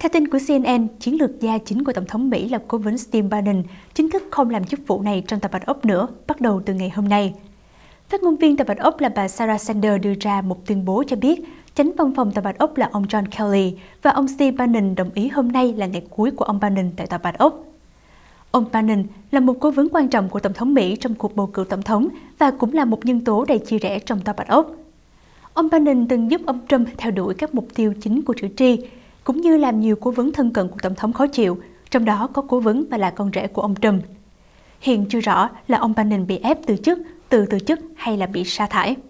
Theo tin của CNN, chiến lược gia chính của Tổng thống Mỹ là cố vấn Steve Bannon chính thức không làm chức vụ này trong tập bạch ốc nữa, bắt đầu từ ngày hôm nay. Phát ngôn viên tập bạch ốc là bà Sarah Sanders đưa ra một tuyên bố cho biết tránh văn phòng tập bạch ốc là ông John Kelly và ông Steve Bannon đồng ý hôm nay là ngày cuối của ông Bannon tại tập bạch ốc. Ông Bannon là một cố vấn quan trọng của Tổng thống Mỹ trong cuộc bầu cử Tổng thống và cũng là một nhân tố đầy chia rẽ trong tòa bạch ốc. Ông Bannon từng giúp ông Trump theo đuổi các mục tiêu chính của cử tri, cũng như làm nhiều cố vấn thân cận của Tổng thống khó chịu, trong đó có cố vấn và là con rể của ông Trump. Hiện chưa rõ là ông Biden bị ép từ chức, từ từ chức hay là bị sa thải.